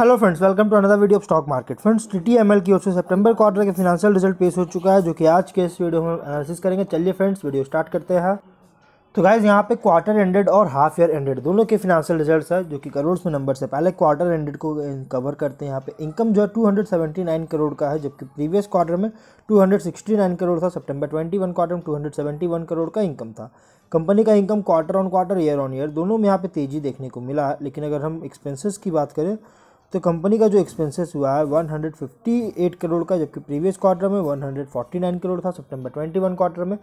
hello friends welcome to another video of stock market friends T T M L की ओर से सितंबर quarter के फिनेंशियल रिजल्ट पेश हो चुका है जो कि आज के इस वीडियो में एनालिसिस करेंगे चलिए फ्रेंड्स वीडियो स्टार्ट करते हैं तो गाइज यहाँ पे क्वार्टर एंडेड और हाफ ईयर एंडेड दोनों के फिनेंशियल रिजल्ट है जो कि करोड़ में नंबर से पहले क्वार्टर एंडेड को कवर करते हैं यहाँ पे इनकम जो है टू करोड़ का है जबकि प्रीवियस क्वार्टर में टू करोड़ था सेप्टेम्बर ट्वेंटी क्वार्टर में टू करोड़ का इनकम था कंपनी का income quarter on quarter year on year दोनों में यहाँ पे तेज़ी देखने को मिला है लेकिन अगर हम एक्सपेंसिस की बात करें तो कंपनी का जो एक्सपेंसेस हुआ है 158 करोड़ का जबकि प्रीवियस क्वार्टर में 149 करोड़ था सितंबर 21 क्वार्टर में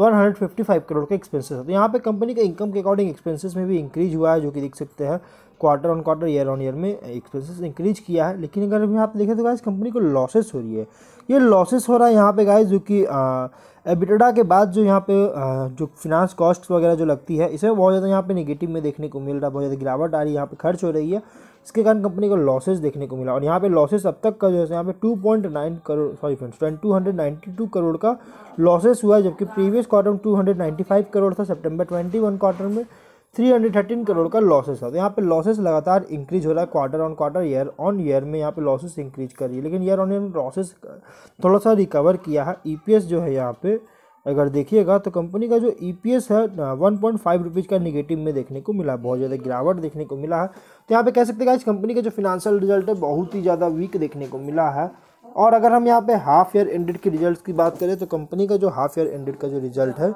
155 करोड़ का एक्सपेंसेस है तो यहाँ पे कंपनी का इनकम के अकॉर्डिंग एक्सपेंसेस में भी इंक्रीज हुआ है जो कि देख सकते हैं quarter on quarter year on year में एक्सपेंसेस इंक्रीज किया है लेकिन अगर अभी आप देखें तो गाइज कंपनी को लॉसेस हो रही है ये लॉसेस हो रहा है यहाँ पे गाइज जो कि एबिटडा के बाद जो यहाँ पे आ, जो फिनांस कॉस्ट वगैरह जो लगती है इसमें बहुत ज़्यादा यहाँ पे निगेटिव में देखने को मिल रहा है बहुत ज़्यादा गिरावट आ रही है यहाँ पर खर्च हो रही है इसके कारण कंपनी को लॉसेज देखने को मिला और यहाँ पे लॉसेज अब तक का जो है यहाँ पर two crore sorry friends two hundred crore का लॉसेस हुआ जबकि प्रीवियस क्वार्टर में 295 करोड़ था सेप्टेम्बर ट्वेंटी क्वार्टर में 313 करोड़ का लॉसेस है तो यहाँ पे लॉसेस लगातार इंक्रीज हो रहा है quarter on quarter year on year में यहाँ पे लॉसेस इंक्रीज कर रही है लेकिन ईयर ऑन ईयर लॉसेस थोड़ा सा रिकवर किया है ईपीएस e जो है यहाँ पे अगर देखिएगा तो कंपनी का जो ईपीएस e है वन पॉइंट फाइव रुपीज़ का निगेटिव में देखने को मिला बहुत ज़्यादा गिरावट देखने को मिला है तो यहाँ पर कह सकते हैं इस कंपनी का जो फिनेंशियल रिजल्ट है बहुत ही ज़्यादा वीक देखने को मिला है और अगर हम यहाँ पे हाफ ईयर एंडेड की रिजल्ट की बात करें तो कंपनी का जो हाफ ईयर एंडेड का जो रिजल्ट है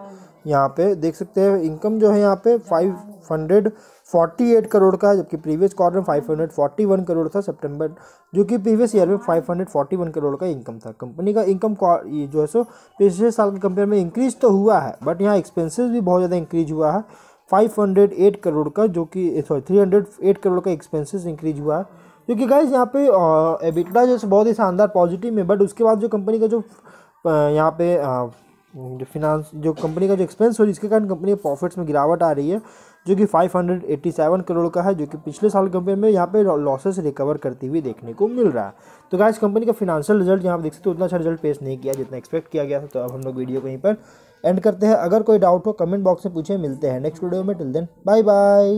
यहाँ पे देख सकते हैं इनकम जो है यहाँ पे 548 करोड़ का है जबकि प्रीवियस क्वार्टर में 541 करोड़ था सितंबर जो कि प्रीवियस ईयर में 541 करोड़ का इनकम था कंपनी का इनकम जो है सो पिछले साल के कंपेयर में इंक्रीज तो हुआ है बट यहाँ एक्सपेंसेस भी बहुत ज़्यादा इंक्रीज हुआ है 508 करोड़ का जो कि सॉरी 308 करोड़ का एक्सपेंसेस इंक्रीज हुआ है क्योंकि गाइज यहाँ पे एबिटा जो बहुत ही शानदार पॉजिटिव में बट उसके बाद जो कंपनी का जो यहाँ पे जो फिनांस जो कंपनी का जो एक्सपेंस हो रही है इसके कारण कंपनी के प्रॉफिट्स में गिरावट आ रही है जो कि 587 करोड़ का है जो कि पिछले साल कंपनी में यहाँ पे लॉसेस रिकवर करती हुई देखने को मिल रहा है तो इस कंपनी का फिनेंशियल रिजल्ट यहाँ आप देख सकते हो उतना अच्छा रिजल्ट पेश नहीं किया जितना एक्सपेक्ट किया गया था तो अब हम लोग वीडियो कहीं पर एंड करते हैं अगर कोई डाउट हो कमेंट बॉक्स में पूछे मिलते हैं नेक्स्ट वीडियो में टिल देन बाय बाय